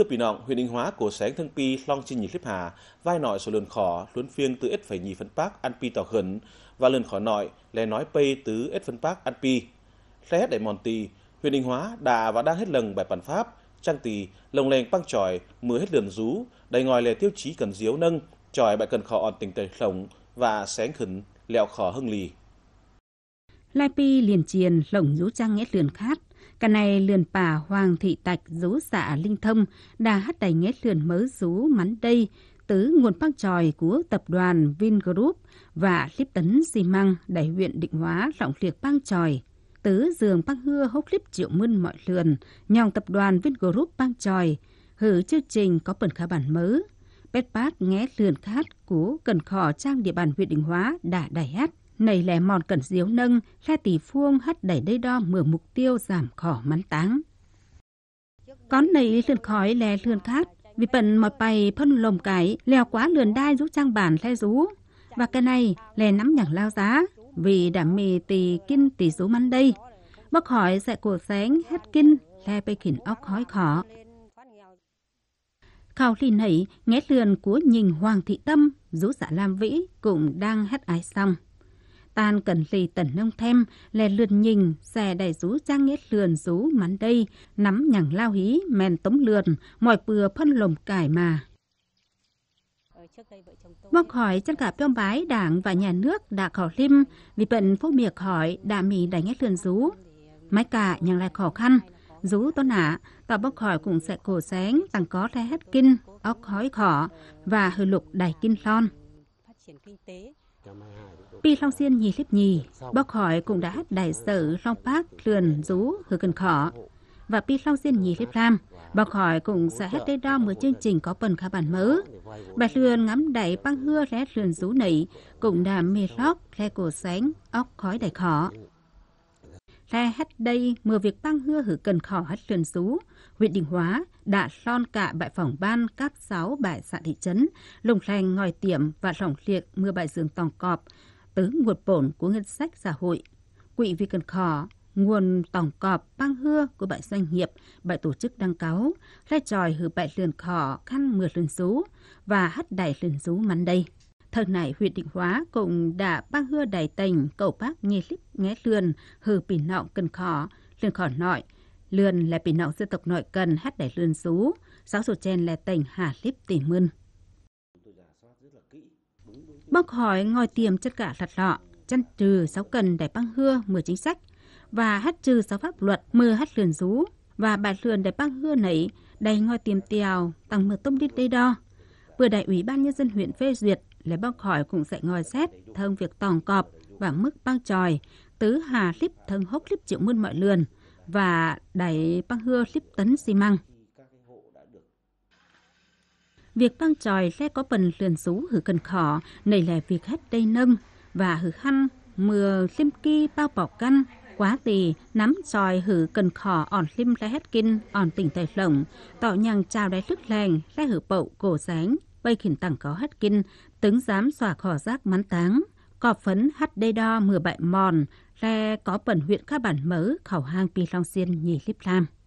Thưa Pì Nọng, huyện Định Hóa của sáng thân Pi Long chi Nhị Khiếp Hà, vai nội số lần khỏ, luân phiêng từ ít phải nhì phân bác ăn Pi tỏ khẩn, và lần khỏ nội lè nói Pi tứ ít phân bác ăn Pi. Lè hết đại mòn tì, huyện Định Hóa đã và đang hết lần bài bản pháp, trang tì, lồng lèn băng tròi, mưa hết lườn rú, đầy ngòi lè tiêu chí cần diếu nâng, tròi bại cần khỏ ọt tình tề khổng và sáng khẩn lẹo khỏ hưng lì. Lai Pi liền triền lộng rú trang nghét lườn khát, Cả này lườn pả hoàng thị tạch rú xạ linh thông, đà hát đầy nghe lườn mớ rú mắn đây, tứ nguồn bác tròi của tập đoàn Vingroup và clip tấn xi măng đại huyện định hóa lọng liệt bang tròi. Tứ giường bác hưa hốc clip triệu mươn mọi lườn, nhòng tập đoàn Vingroup bang tròi, hử chương trình có phần khá bản mới. Bét bát nghe lườn khát của cần khỏ trang địa bàn huyện Định Hóa đã đẩy hát nầy lẻ mòn cẩn diếu nâng, khe tỷ phuông hất đẩy đây đo mở mục tiêu giảm khỏ mắn táng. Con nầy lươn khói lè lươn khát, vì bận mọt bày phân lồng cái, lèo quá lườn đai rú trang bản lè rú. Và cái này lè nắm nhẳng lao giá, vì đã mì tì kinh tỷ rú mắn đây. Bóc khỏi sẽ cổ sáng hết kinh, lè bay khỉn ốc khói khó. Khao lì nảy, nghe lườn của nhìn Hoàng Thị Tâm, rú dạ Lam Vĩ cũng đang hét ái xong tan cần lì tần nông thêm, lè lượn nhìn xe đầy rú trang nghĩa lườn rú mắn đây nắm nhẳng lao hí mèn tống lườn mọi bừa phân lồng cải mà Mong hỏi chân cả pion bái đảng và nhà nước đã khó lim vì bệnh phố miệng hỏi đã mì đánh hết lườn rú. mái cả nhằng lại khó khăn. Rú tốt nả, tỏ bóc hỏi cũng sẽ cổ sáng tăng có thay hết kinh, ốc hói khỏ và hư lục đầy kinh lon. Pi Long Xiên nhì liếp nhì, bóc hỏi cũng đã đại sở Long Park lườn rú hư cần khó. Và Pi Long Xiên nhì liếp lam, bóc hỏi cũng sẽ hết đây đo một chương trình có phần khá bản mớ. Bà lườn ngắm đẩy băng hưa lẽ lườn rú nỉ, cũng đã mê lóc lẽ cổ sánh óc khói đại khó le hết đây mưa việc băng hưa hử cần khỏ hết truyền rú huyện đình hóa đã son cả bãi phòng ban cáp sáu bãi xã thị trấn lồng lành ngòi tiệm và lỏng liệt mưa bãi giường tòng cọp tứ nguồn bổn của ngân sách xã hội quỹ vì cần khỏ nguồn tổng cọp băng hưa của bãi doanh nghiệp bãi tổ chức đăng cáo le tròi hử bãi lườn khỏ khăn mưa lườn rú và hất đẩy lườn rú mắn đây thời này huyện Định Hóa cũng đã băng hưa đài tình cầu bác nghe lít nghe lươn hư bì nọng cần khó, lươn khó nội. Lươn là bì nọng dân tộc nội cần hát đài lươn rú, giáo dục chen là tỉnh hà lít tỉ mươn. Bóc hỏi ngồi tiềm chất cả thật lọ, chăn trừ sáu cần đài băng hưa mười chính sách và hát trừ sáu pháp luật mưa hát lươn rú và bài lươn đài băng hưa nấy đầy ngồi tiềm tèo tăng mưa tôm đi đây đo vừa đại ủy ban nhân dân huyện phê duyệt lấy băng khỏi cũng dạy ngòi xét thân việc tòng cọp và mức băng tròi tứ hà líp thân hốc líp triệu mươn mọi lườn và đẩy băng hưa líp tấn xi măng việc băng tròi sẽ có phần lườn rú hử cần khỏ nảy là việc hết đây nâng và hử khăn mưa lim ki bao bọc căn quá tì nắm tròi hử cần khỏ ỏn lim ra hết kinh ỏn tỉnh tài lộng tạo nhằng chào đáy thức lành ra hử bậu cổ sáng bay khỉn tẳng có hát kinh, tướng giám xòa khỏ rác mắn táng, cọp phấn hát đê đo mưa bại mòn, re có bẩn huyện các bản mớ khẩu hang pi long xiên nhì líp lam.